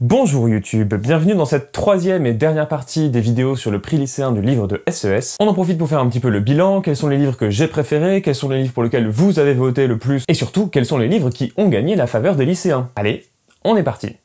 Bonjour YouTube, bienvenue dans cette troisième et dernière partie des vidéos sur le prix lycéen du livre de SES. E on en profite pour faire un petit peu le bilan, quels sont les livres que j'ai préférés, quels sont les livres pour lesquels vous avez voté le plus, et surtout, quels sont les livres qui ont gagné la faveur des lycéens. Allez, on est parti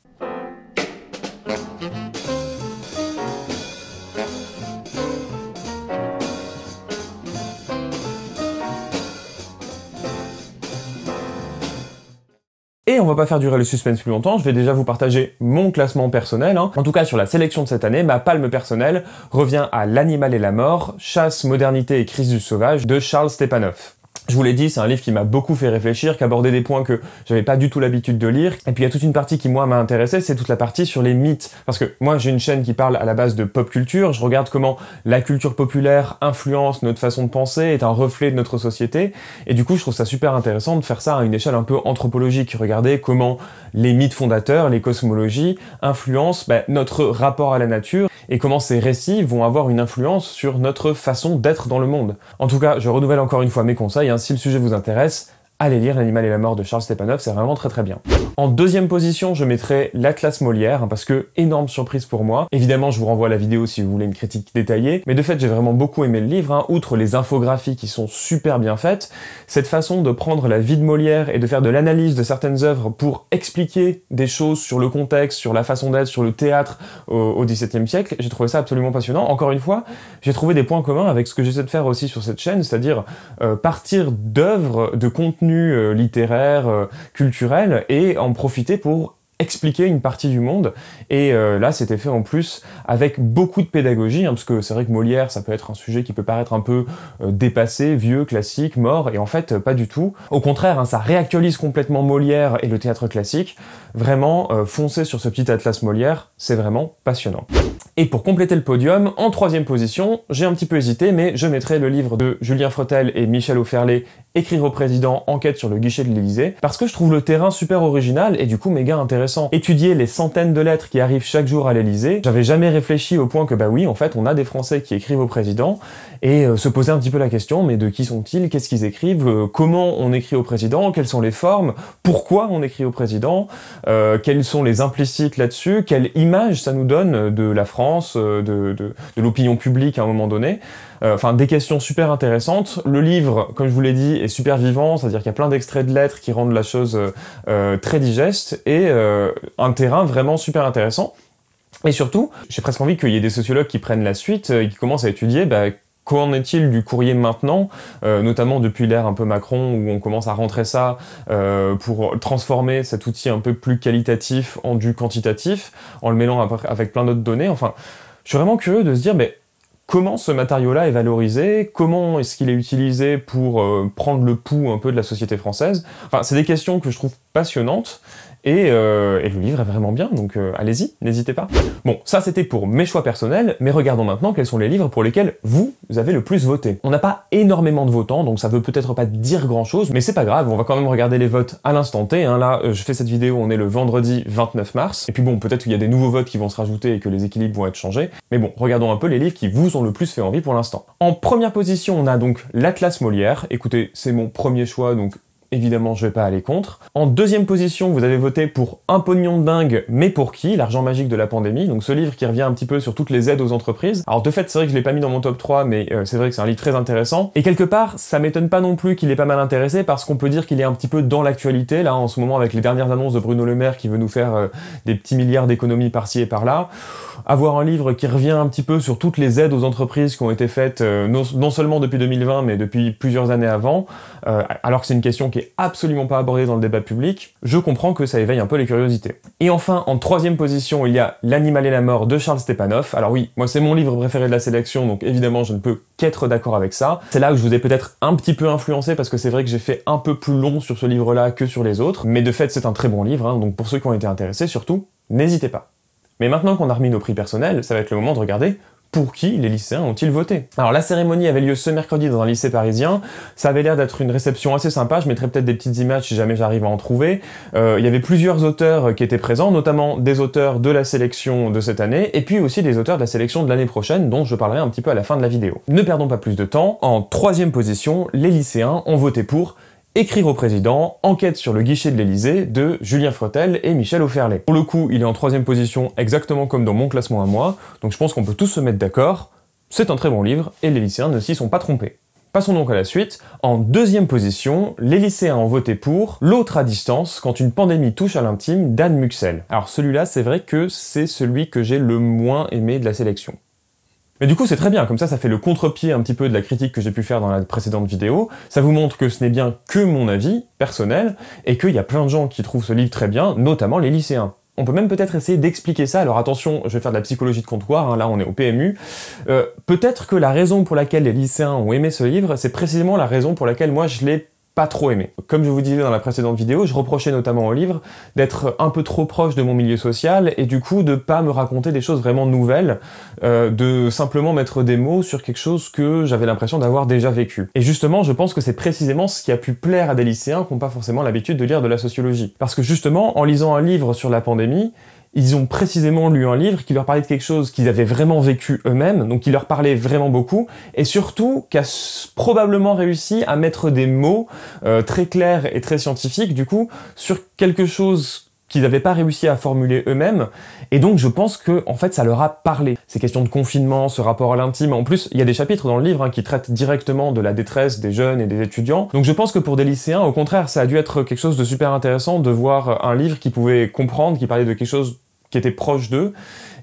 on va pas faire durer le suspense plus longtemps, je vais déjà vous partager mon classement personnel. Hein. En tout cas, sur la sélection de cette année, ma palme personnelle revient à L'animal et la mort, chasse, modernité et crise du sauvage de Charles Stepanov je vous l'ai dit, c'est un livre qui m'a beaucoup fait réfléchir, qui abordait des points que j'avais pas du tout l'habitude de lire. Et puis il y a toute une partie qui moi m'a intéressé, c'est toute la partie sur les mythes. Parce que moi j'ai une chaîne qui parle à la base de pop culture, je regarde comment la culture populaire influence notre façon de penser, est un reflet de notre société. Et du coup je trouve ça super intéressant de faire ça à une échelle un peu anthropologique, regarder comment les mythes fondateurs, les cosmologies, influencent ben, notre rapport à la nature et comment ces récits vont avoir une influence sur notre façon d'être dans le monde. En tout cas, je renouvelle encore une fois mes conseils, hein. si le sujet vous intéresse, allez lire L'animal et la mort de Charles Stepanov, c'est vraiment très très bien. En deuxième position, je mettrai l'Atlas Molière, hein, parce que énorme surprise pour moi. Évidemment, je vous renvoie à la vidéo si vous voulez une critique détaillée, mais de fait, j'ai vraiment beaucoup aimé le livre, hein. outre les infographies qui sont super bien faites, cette façon de prendre la vie de Molière et de faire de l'analyse de certaines œuvres pour expliquer des choses sur le contexte, sur la façon d'être, sur le théâtre au XVIIe siècle, j'ai trouvé ça absolument passionnant. Encore une fois, j'ai trouvé des points communs avec ce que j'essaie de faire aussi sur cette chaîne, c'est-à-dire euh, partir d'œuvres, de contenu euh, littéraire, euh, culturel, et en profiter pour expliquer une partie du monde. Et euh, là, c'était fait en plus avec beaucoup de pédagogie, hein, parce que c'est vrai que Molière, ça peut être un sujet qui peut paraître un peu dépassé, vieux, classique, mort, et en fait, pas du tout. Au contraire, hein, ça réactualise complètement Molière et le théâtre classique. Vraiment, foncer sur ce petit atlas Molière, c'est vraiment passionnant. Et pour compléter le podium, en troisième position, j'ai un petit peu hésité, mais je mettrai le livre de Julien Fretel et Michel Auferlé, Écrire au président, enquête sur le guichet de l'Élysée, parce que je trouve le terrain super original et du coup méga intéressant. Étudier les centaines de lettres qui arrivent chaque jour à l'Élysée, j'avais jamais réfléchi au point que bah oui, en fait, on a des Français qui écrivent au président, et euh, se poser un petit peu la question, mais de qui sont-ils, qu'est-ce qu'ils écrivent, euh, comment on écrit au président, quelles sont les formes, pourquoi on écrit au président, euh, quels sont les implicites là-dessus, quelle image ça nous donne de la France, euh, de, de, de l'opinion publique à un moment donné. Enfin, des questions super intéressantes. Le livre, comme je vous l'ai dit, est super vivant, c'est-à-dire qu'il y a plein d'extraits de lettres qui rendent la chose euh, très digeste et un terrain vraiment super intéressant. Et surtout, j'ai presque envie qu'il y ait des sociologues qui prennent la suite et qui commencent à étudier bah, Qu'en est-il du courrier maintenant, euh, notamment depuis l'ère un peu Macron où on commence à rentrer ça euh, pour transformer cet outil un peu plus qualitatif en du quantitatif, en le mêlant avec plein d'autres données. Enfin, je suis vraiment curieux de se dire, mais comment ce matériau-là est valorisé, comment est-ce qu'il est utilisé pour euh, prendre le pouls un peu de la société française. Enfin, c'est des questions que je trouve passionnantes euh, et, le livre est vraiment bien, donc euh, allez-y, n'hésitez pas. Bon, ça c'était pour mes choix personnels, mais regardons maintenant quels sont les livres pour lesquels vous, avez le plus voté. On n'a pas énormément de votants, donc ça veut peut-être pas dire grand-chose, mais c'est pas grave, on va quand même regarder les votes à l'instant T. Hein. Là, euh, je fais cette vidéo, on est le vendredi 29 mars, et puis bon, peut-être qu'il y a des nouveaux votes qui vont se rajouter et que les équilibres vont être changés, mais bon, regardons un peu les livres qui vous ont le plus fait envie pour l'instant. En première position, on a donc l'Atlas Molière. Écoutez, c'est mon premier choix, donc Évidemment, je vais pas aller contre. En deuxième position, vous avez voté pour Un pognon de dingue, mais pour qui L'argent magique de la pandémie. Donc ce livre qui revient un petit peu sur toutes les aides aux entreprises. Alors de fait, c'est vrai que je l'ai pas mis dans mon top 3, mais euh, c'est vrai que c'est un livre très intéressant. Et quelque part, ça m'étonne pas non plus qu'il est pas mal intéressé parce qu'on peut dire qu'il est un petit peu dans l'actualité, là, en ce moment, avec les dernières annonces de Bruno Le Maire qui veut nous faire euh, des petits milliards d'économies par-ci et par-là. Avoir un livre qui revient un petit peu sur toutes les aides aux entreprises qui ont été faites, euh, non, seulement depuis 2020, mais depuis plusieurs années avant, alors que c'est une question qui qui est absolument pas abordé dans le débat public, je comprends que ça éveille un peu les curiosités. Et enfin, en troisième position, il y a L'animal et la mort de Charles Stepanov. Alors oui, moi c'est mon livre préféré de la sélection, donc évidemment je ne peux qu'être d'accord avec ça. C'est là où je vous ai peut-être un petit peu influencé parce que c'est vrai que j'ai fait un peu plus long sur ce livre-là que sur les autres, mais de fait c'est un très bon livre, hein. donc pour ceux qui ont été intéressés surtout, n'hésitez pas. Mais maintenant qu'on a remis nos prix personnels, ça va être le moment de regarder pour qui les lycéens ont-ils voté Alors la cérémonie avait lieu ce mercredi dans un lycée parisien. Ça avait l'air d'être une réception assez sympa. Je mettrai peut-être des petites images si jamais j'arrive à en trouver. Euh, il y avait plusieurs auteurs qui étaient présents, notamment des auteurs de la sélection de cette année et puis aussi des auteurs de la sélection de l'année prochaine, dont je parlerai un petit peu à la fin de la vidéo. Ne perdons pas plus de temps. En troisième position, les lycéens ont voté pour Écrire au président, enquête sur le guichet de l'Elysée de Julien Frottel et Michel Auferlet. Pour le coup, il est en troisième position exactement comme dans mon classement à moi, donc je pense qu'on peut tous se mettre d'accord. C'est un très bon livre et les lycéens ne s'y sont pas trompés. Passons donc à la suite. En deuxième position, les lycéens ont voté pour L'autre à distance quand une pandémie touche à l'intime d'Anne Muxel. Alors celui-là, c'est vrai que c'est celui que j'ai le moins aimé de la sélection. Mais du coup, c'est très bien. Comme ça, ça fait le contre-pied un petit peu de la critique que j'ai pu faire dans la précédente vidéo. Ça vous montre que ce n'est bien que mon avis personnel et qu'il y a plein de gens qui trouvent ce livre très bien, notamment les lycéens. On peut même peut-être essayer d'expliquer ça. Alors attention, je vais faire de la psychologie de comptoir, hein. là on est au PMU. Euh, peut-être que la raison pour laquelle les lycéens ont aimé ce livre, c'est précisément la raison pour laquelle moi je l'ai pas trop aimé. Comme je vous disais dans la précédente vidéo, je reprochais notamment au livre d'être un peu trop proche de mon milieu social et du coup de pas me raconter des choses vraiment nouvelles, euh, de simplement mettre des mots sur quelque chose que j'avais l'impression d'avoir déjà vécu. Et justement, je pense que c'est précisément ce qui a pu plaire à des lycéens qui n'ont pas forcément l'habitude de lire de la sociologie. Parce que justement, en lisant un livre sur la pandémie, ils ont précisément lu un livre qui leur parlait de quelque chose qu'ils avaient vraiment vécu eux-mêmes, donc qui leur parlait vraiment beaucoup, et surtout qui a probablement réussi à mettre des mots euh, très clairs et très scientifiques, du coup, sur quelque chose qu'ils n'avaient pas réussi à formuler eux-mêmes. Et donc je pense que en fait ça leur a parlé. Ces questions de confinement, ce rapport à l'intime. En plus, il y a des chapitres dans le livre hein, qui traitent directement de la détresse des jeunes et des étudiants. Donc je pense que pour des lycéens, au contraire, ça a dû être quelque chose de super intéressant de voir un livre qui pouvait comprendre, qui parlait de quelque chose qui étaient d'eux.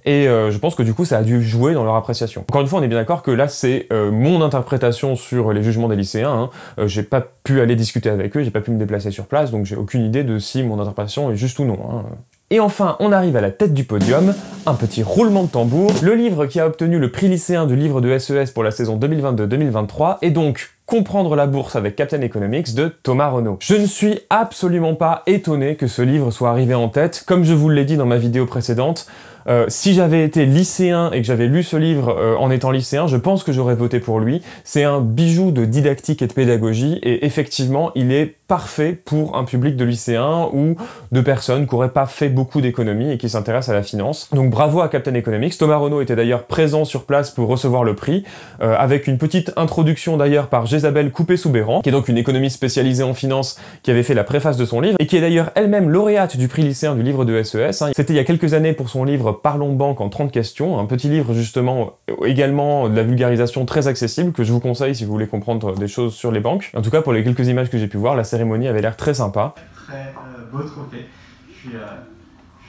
Et euh, je pense que du coup, ça a dû jouer dans leur appréciation. Encore une fois, on est bien d'accord que là, c'est euh, mon interprétation sur les jugements des lycéens. Hein. Euh, j'ai pas pu aller discuter avec eux, j'ai pas pu me déplacer sur place, donc j'ai aucune idée de si mon interprétation est juste ou non. Hein. Et enfin, on arrive à la tête du podium, un petit roulement de tambour, le livre qui a obtenu le prix lycéen du livre de SES e pour la saison 2022-2023 est donc Comprendre la bourse avec Captain Economics de Thomas Renault. Je ne suis absolument pas étonné que ce livre soit arrivé en tête, comme je vous l'ai dit dans ma vidéo précédente. Euh, si j'avais été lycéen et que j'avais lu ce livre euh, en étant lycéen, je pense que j'aurais voté pour lui. C'est un bijou de didactique et de pédagogie, et effectivement, il est parfait pour un public de lycéens ou de personnes qui n'auraient pas fait beaucoup d'économie et qui s'intéressent à la finance. Donc bravo à Captain Economics. Thomas Renault était d'ailleurs présent sur place pour recevoir le prix, euh, avec une petite introduction d'ailleurs par Jézabel Coupé-Soubéran, qui est donc une économiste spécialisée en finance qui avait fait la préface de son livre, et qui est d'ailleurs elle-même lauréate du prix lycéen du livre de SES. E hein. C'était il y a quelques années pour son livre Parlons banque en 30 questions, un petit livre justement euh, également de la vulgarisation très accessible que je vous conseille si vous voulez comprendre des choses sur les banques. En tout cas pour les quelques images que j'ai pu voir, la série cérémonie avait l'air très sympa. Très euh, beau trophée. Je suis, euh,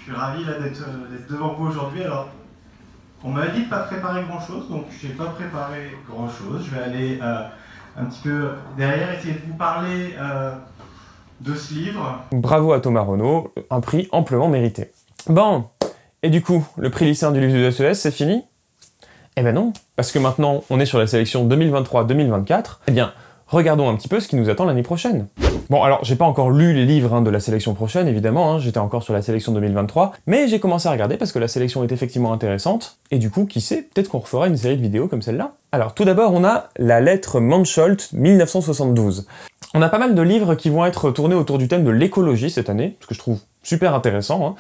je ravi euh, d'être devant vous aujourd'hui. Alors, on m'a dit de pas préparer grand chose, donc je n'ai pas préparé grand chose. Je vais aller un petit peu derrière, essayer de vous parler de ce livre. Bravo à Thomas Renault, un prix amplement mérité. Bon, et du coup, le prix lycéen du livre de SES, e c'est fini Eh ben non, parce que maintenant on est sur la sélection 2023-2024. Eh bien, regardons un petit peu ce qui nous attend l'année prochaine. Bon, alors j'ai pas encore lu les livres hein, de la sélection prochaine, évidemment, hein, j'étais encore sur la sélection 2023, mais j'ai commencé à regarder parce que la sélection est effectivement intéressante, et du coup, qui sait, peut-être qu'on refera une série de vidéos comme celle-là. Alors tout d'abord, on a la lettre Manscholt 1972. On a pas mal de livres qui vont être tournés autour du thème de l'écologie cette année, ce que je trouve super intéressant. Hein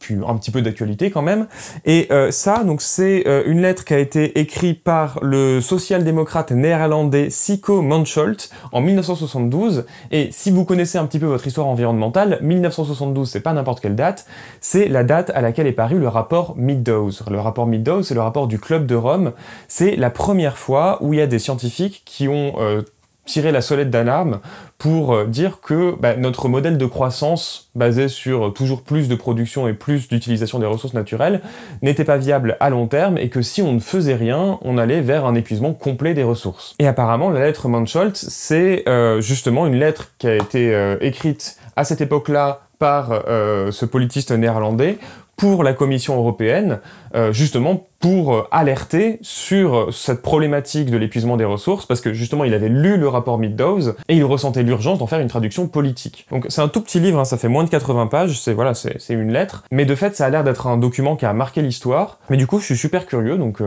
puis un petit peu d'actualité quand même. Et euh, ça, donc c'est euh, une lettre qui a été écrite par le social-démocrate néerlandais Sico Manscholt en 1972. Et si vous connaissez un petit peu votre histoire environnementale, 1972, c'est pas n'importe quelle date, c'est la date à laquelle est paru le rapport Meadows. Le rapport Meadows, c'est le rapport du Club de Rome. C'est la première fois où il y a des scientifiques qui ont euh, tiré la solette d'alarme pour euh, dire que bah, notre modèle de croissance basé sur toujours plus de production et plus d'utilisation des ressources naturelles n'était pas viable à long terme et que si on ne faisait rien, on allait vers un épuisement complet des ressources. Et apparemment, la lettre Mansholtz, c'est euh, justement une lettre qui a été euh, écrite à cette époque-là par ce politiste néerlandais pour la Commission européenne, euh, justement pour euh, alerter sur euh, cette problématique de l'épuisement des ressources, parce que justement il avait lu le rapport Meadows et il ressentait l'urgence d'en faire une traduction politique. Donc c'est un tout petit livre, hein, ça fait moins de 80 pages, c'est voilà, c'est une lettre, mais de fait ça a l'air d'être un document qui a marqué l'histoire. Mais du coup je suis super curieux, donc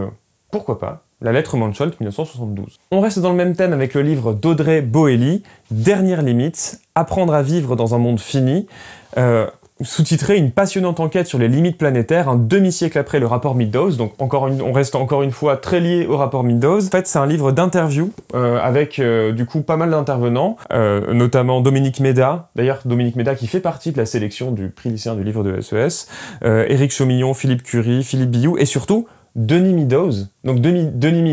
pourquoi pas la lettre Mansholt 1972. On reste dans le même thème avec le livre d'Audrey Boelli, Dernière limite, apprendre à vivre dans un monde fini. Euh, sous-titré une passionnante enquête sur les limites planétaires un demi-siècle après le rapport Meadows. Donc encore on reste encore une fois très lié au rapport Meadows. En fait, c'est un livre d'interview euh, avec euh, du coup pas mal d'intervenants, euh, notamment Dominique Méda. D'ailleurs, Dominique Méda qui fait partie de la sélection du prix lycéen du livre de SES, e Éric Chaumillon, Philippe Curie, Philippe Biou et surtout Denis Meadows. Donc Denis, Denis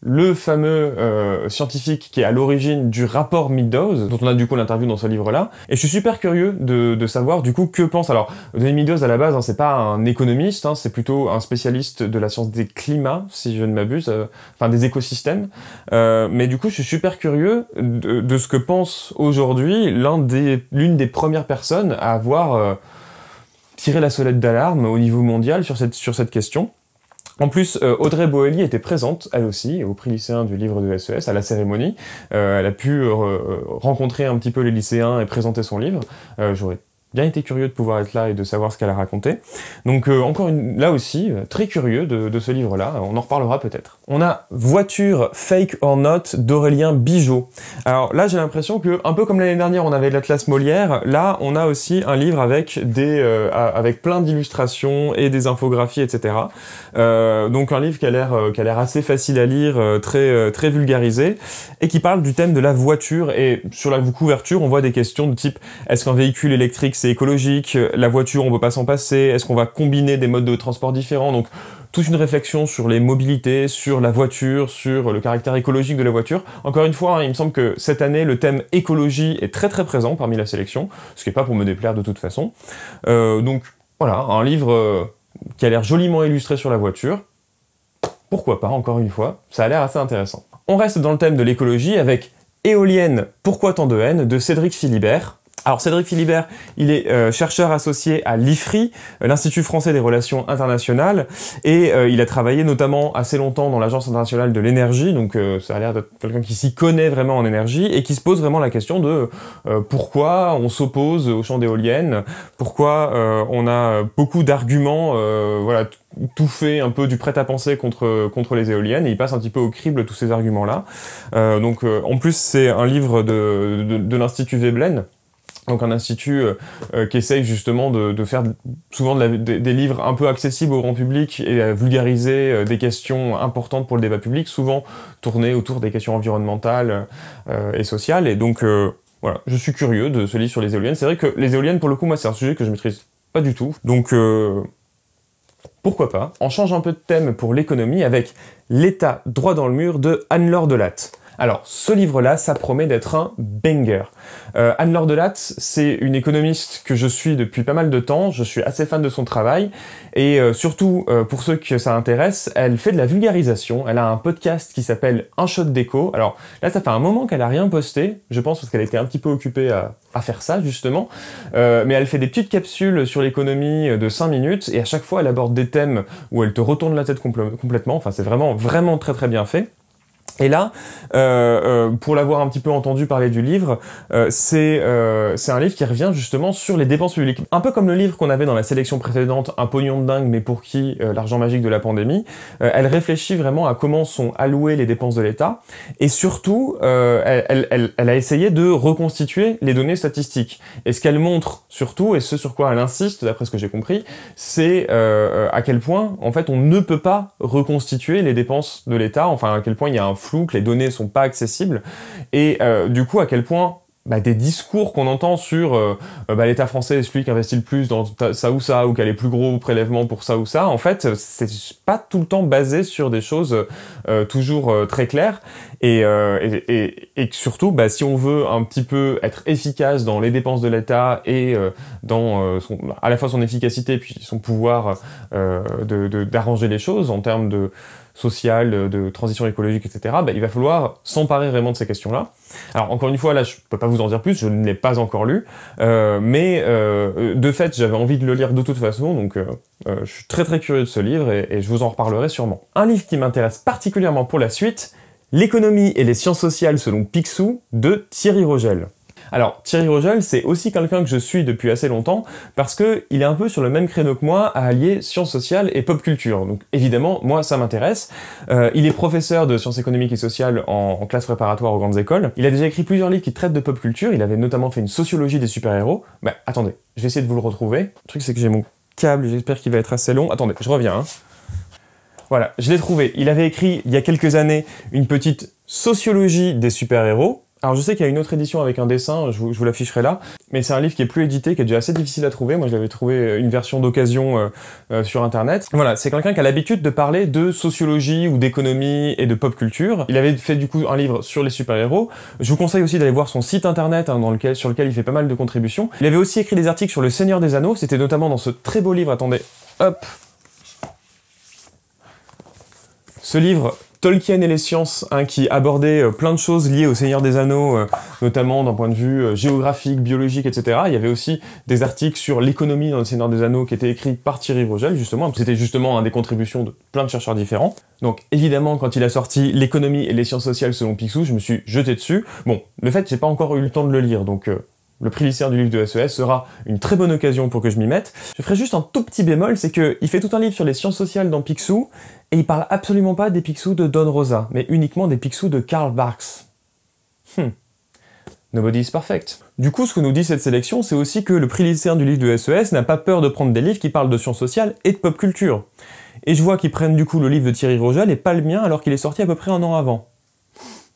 le fameux euh, scientifique qui est à l'origine du rapport Meadows, dont on a du coup l'interview dans ce livre-là. Et je suis super curieux de, savoir du coup que pense. Alors, Denis Meadows à la base, hein, c'est pas un économiste, hein, c'est plutôt un spécialiste de la science des climats, si je ne m'abuse, euh, enfin des écosystèmes. Euh, mais du coup, je suis super curieux de, de ce que pense aujourd'hui l'un des, l'une des premières personnes à avoir tiré la sonnette d'alarme au niveau mondial sur cette, sur cette question. En plus, euh, Audrey Boelli était présente, elle aussi, au prix lycéen du livre de SES, e à la cérémonie. Euh, elle a pu euh, rencontrer un petit peu les lycéens et présenter son livre. J'aurais bien été curieux de pouvoir être là et de savoir ce qu'elle a raconté. Donc euh, encore une, là aussi, euh, très curieux de, ce livre-là, on en reparlera peut-être. On a Voiture Fake or Not d'Aurélien Bijot. Alors là j'ai l'impression que, un peu comme l'année dernière on avait l'Atlas Molière, là on a aussi un livre avec, des, euh, avec plein d'illustrations et des infographies, etc. donc un livre qui a l'air qui l'air assez facile à lire, très, très vulgarisé, et qui parle du thème de la voiture. Et sur la couverture on voit des questions de type est-ce qu'un véhicule électrique c'est écologique, la voiture, on ne peut pas s'en passer, est-ce qu'on va combiner des modes de transport différents Donc, toute une réflexion sur les mobilités, sur la voiture, sur le caractère écologique de la voiture. Encore une fois, hein, il me semble que cette année, le thème écologie est très très présent parmi la sélection, ce qui n'est pas pour me déplaire de toute façon. Euh, donc, voilà, un livre euh, qui a l'air joliment illustré sur la voiture. Pourquoi pas, encore une fois, ça a l'air assez intéressant. On reste dans le thème de l'écologie avec Éolienne, pourquoi tant de haine de Cédric Philibert. Alors Cédric Philibert, il est euh, chercheur associé à l'IFRI, euh, l'Institut français des relations internationales, et euh, il a travaillé notamment assez longtemps dans l'Agence internationale de l'énergie, donc ça a l'air d'être quelqu'un qui s'y connaît vraiment en énergie et qui se pose vraiment la question de pourquoi on s'oppose aux champs d'éoliennes, pourquoi on a beaucoup d'arguments, voilà tout fait un peu du prêt à penser contre contre les éoliennes et il passe un petit peu au crible tous ces arguments là donc en plus c'est un livre de de, de l'institut Veblen donc un institut euh, euh, qui essaye justement de, faire souvent des livres un peu accessibles au grand public et à vulgariser euh, des questions importantes pour le débat public, souvent tournées autour des questions environnementales et sociales. Et donc voilà, je suis curieux de ce livre sur les éoliennes. C'est vrai que les éoliennes, pour le coup, moi, c'est un sujet que je maîtrise pas du tout. Donc pourquoi pas On change un peu de thème pour l'économie avec L'État droit dans le mur de Anne-Laure Delatte. Alors, ce livre-là, ça promet d'être un banger. Euh, Anne Laure Delatte, c'est une économiste que je suis depuis pas mal de temps, je suis assez fan de son travail, et euh, surtout, euh, pour ceux que ça intéresse, elle fait de la vulgarisation, elle a un podcast qui s'appelle Un shot Déco. Alors là, ça fait un moment qu'elle a rien posté, je pense parce qu'elle était un petit peu occupée à, faire ça, justement, mais elle fait des petites capsules sur l'économie de 5 minutes, et à chaque fois, elle aborde des thèmes où elle te retourne la tête complètement, enfin c'est vraiment, vraiment très très bien fait. Et là, euh, euh, pour l'avoir un petit peu entendu parler du livre, euh, c'est euh, c'est un livre qui revient justement sur les dépenses publiques. Un peu comme le livre qu'on avait dans la sélection précédente, Un pognon de dingue, mais pour qui euh, l'argent magique de la pandémie. elle réfléchit vraiment à comment sont allouées les dépenses de l'État, et surtout, elle, elle, elle, a essayé de reconstituer les données statistiques. Et ce qu'elle montre surtout, et ce sur quoi elle insiste, d'après ce que j'ai compris, c'est à quel point, en fait, on ne peut pas reconstituer les dépenses de l'État. Enfin, à quel point il y a un que les données sont pas accessibles, et euh, du coup à quel point bah, des discours qu'on entend sur euh, euh, bah, l'État français est celui qui investit le plus dans ça ou ça, ou qui a les plus gros prélèvements pour ça ou ça, en fait, c'est pas tout le temps basé sur des choses toujours très claires. Et, et, et, surtout, bah, si on veut un petit peu être efficace dans les dépenses de l'État et dans à la fois son efficacité puis son pouvoir d'arranger de, de, les choses en termes de sociale, de transition écologique, etc., bah, il va falloir s'emparer vraiment de ces questions-là. Alors encore une fois, là, je peux pas vous en dire plus, je ne l'ai pas encore lu, euh, mais euh, euh, de fait, j'avais envie de le lire de toute façon, donc je suis très très curieux de ce livre et, et je vous en reparlerai sûrement. Un livre qui m'intéresse particulièrement pour la suite, L'économie et les sciences sociales selon Picsou de Thierry Rogel. Alors, Thierry Rogel, c'est aussi quelqu'un que je suis depuis assez longtemps, parce que il est un peu sur le même créneau que moi à allier sciences sociales et pop culture. Donc, évidemment, moi, ça m'intéresse. Euh, il est professeur de sciences économiques et sociales en, classe préparatoire aux grandes écoles. Il a déjà écrit plusieurs livres qui traitent de pop culture. Il avait notamment fait une sociologie des super-héros. Bah, attendez, je vais essayer de vous le retrouver. Le truc, c'est que j'ai mon câble, j'espère qu'il va être assez long. Attendez, je reviens. Hein. Voilà, je l'ai trouvé. Il avait écrit il y a quelques années une petite sociologie des super-héros alors je sais qu'il y a une autre édition avec un dessin, je vous, l'afficherai là, mais c'est un livre qui est plus édité, qui est déjà assez difficile à trouver. Moi je l'avais trouvé euh, une version d'occasion euh, euh, sur internet. Voilà, c'est quelqu'un qui a l'habitude de parler de sociologie ou d'économie et de pop culture. Il avait fait du coup un livre sur les super-héros. Je vous conseille aussi d'aller voir son site internet hein, dans lequel, sur lequel il fait pas mal de contributions. Il avait aussi écrit des articles sur le Seigneur des Anneaux, c'était notamment dans ce très beau livre, attendez, hop, ce livre Tolkien et les sciences, hein, qui abordait euh, plein de choses liées au Seigneur des Anneaux, euh, notamment d'un point de vue euh, géographique, biologique, etc. Il y avait aussi des articles sur l'économie dans le Seigneur des Anneaux qui étaient écrits par Thierry Rogel, justement. C'était justement un des contributions de plein de chercheurs différents. Donc évidemment, quand il a sorti l'économie et les sciences sociales selon Picsou, je me suis jeté dessus. Bon, le fait, j'ai pas encore eu le temps de le lire, donc le prix lycéen du livre de SES e sera une très bonne occasion pour que je m'y mette. Je ferai juste un tout petit bémol, c'est qu'il fait tout un livre sur les sciences sociales dans Picsou, et il parle absolument pas des Picsou de Don Rosa, mais uniquement des Picsou de Karl Barks. Hmm. Nobody is perfect. Du coup, ce que nous dit cette sélection, c'est aussi que le prix lycéen du livre de SES e n'a pas peur de prendre des livres qui parlent de sciences sociales et de pop culture. Et je vois qu'ils prennent du coup le livre de Thierry Rogel et pas le mien alors qu'il est sorti à peu près un an avant.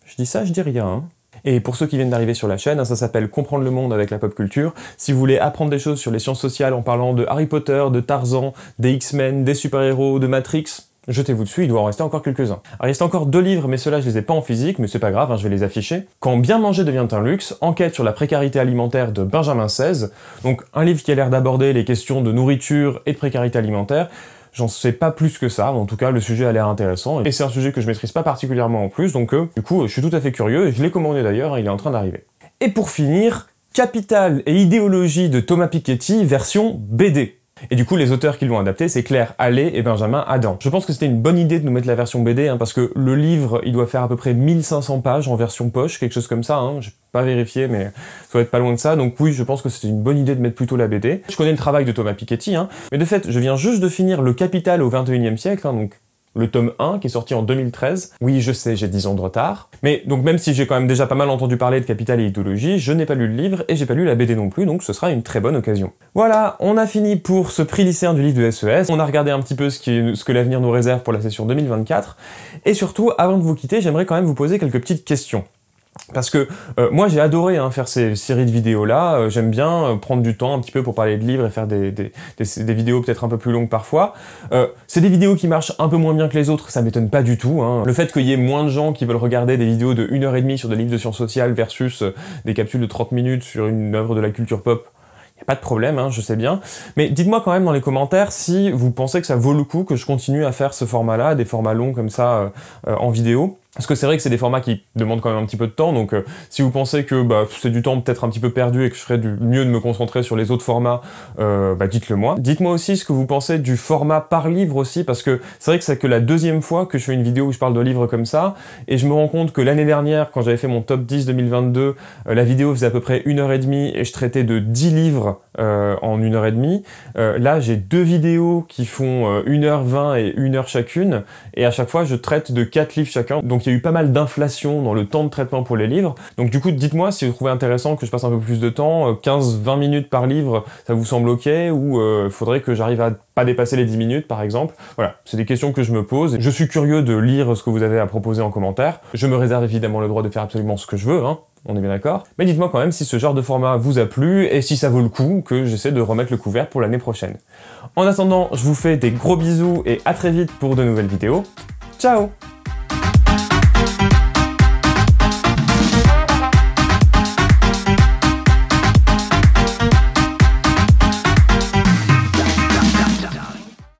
Je dis ça, je dis rien. Hein. Et pour ceux qui viennent d'arriver sur la chaîne, hein, ça s'appelle Comprendre le monde avec la pop culture. Si vous voulez apprendre des choses sur les sciences sociales en parlant de Harry Potter, de Tarzan, des X-Men, des super-héros, de Matrix, Jetez-vous dessus, il doit en rester encore quelques-uns. Il reste encore deux livres, mais ceux-là je les ai pas en physique, mais c'est pas grave, hein, je vais les afficher. Quand bien manger devient un luxe, enquête sur la précarité alimentaire de Benjamin XVI, donc un livre qui a l'air d'aborder les questions de nourriture et de précarité alimentaire, J'en sais pas plus que ça, mais en tout cas, le sujet a l'air intéressant, et c'est un sujet que je maîtrise pas particulièrement en plus, donc euh, du coup, je suis tout à fait curieux, et je l'ai commandé d'ailleurs, il est en train d'arriver. Et pour finir, Capital et idéologie de Thomas Piketty, version BD. Et du coup, les auteurs qui l'ont adapté, c'est Claire Allais et Benjamin Adam. Je pense que c'était une bonne idée de nous mettre la version BD, hein, parce que le livre, il doit faire à peu près 1500 pages en version poche, quelque chose comme ça. Hein pas vérifié, mais ça être pas loin de ça. Donc oui, je pense que c'est une bonne idée de mettre plutôt la BD. Je connais le travail de Thomas Piketty, hein, mais de fait, je viens juste de finir Le Capital au 21 siècle, hein, donc le tome 1 qui est sorti en 2013. Oui, je sais, j'ai 10 ans de retard. Mais donc même si j'ai quand même déjà pas mal entendu parler de Capital et Idéologie, je n'ai pas lu le livre et j'ai pas lu la BD non plus, donc ce sera une très bonne occasion. Voilà, on a fini pour ce prix lycéen du livre de SES. E on a regardé un petit peu ce, ce que l'avenir nous réserve pour la session 2024. Et surtout, avant de vous quitter, j'aimerais quand même vous poser quelques petites questions. Parce que euh, moi j'ai adoré hein, faire ces séries de vidéos là, euh, j'aime bien euh, prendre du temps un petit peu pour parler de livres et faire des, vidéos peut-être un peu plus longues parfois. c'est des vidéos qui marchent un peu moins bien que les autres, ça m'étonne pas du tout. Hein. Le fait qu'il y ait moins de gens qui veulent regarder des vidéos de 1h30 sur des livres de sciences sociales versus des capsules de 30 minutes sur une œuvre de la culture pop, a pas de problème, hein, je sais bien. Mais dites-moi quand même dans les commentaires si vous pensez que ça vaut le coup que je continue à faire ce format-là, des formats longs comme ça en vidéo. Parce que c'est vrai que c'est des formats qui demandent quand même un petit peu de temps, donc euh, si vous pensez que bah, c'est du temps peut-être un petit peu perdu et que je ferais du mieux de me concentrer sur les autres formats, euh, bah, dites-le moi. Dites-moi aussi ce que vous pensez du format par livre aussi, parce que c'est vrai que c'est que la deuxième fois que je fais une vidéo où je parle de livres comme ça, et je me rends compte que l'année dernière, quand j'avais fait mon top 10 2022, euh, la vidéo faisait à peu près une heure et demie et je traitais de 10 livres en une heure et demie. là, j'ai deux vidéos qui font 1h20 et 1 heure chacune, et à chaque fois, je traite de quatre livres chacun. Donc il y a eu pas mal d'inflation dans le temps de traitement pour les livres. Donc du coup, dites-moi si vous trouvez intéressant que je passe un peu plus de temps, 15-20 euh, minutes par livre, ça vous semble ok ou euh, faudrait que j'arrive à pas dépasser les 10 minutes par exemple. Voilà, c'est des questions que je me pose. Je suis curieux de lire ce que vous avez à proposer en commentaire. Je me réserve évidemment le droit de faire absolument ce que je veux, hein, on est bien d'accord. Mais dites-moi quand même si ce genre de format vous a plu et si ça vaut le coup que j'essaie de remettre le couvert pour l'année prochaine. En attendant, je vous fais des gros bisous et à très vite pour de nouvelles vidéos. Ciao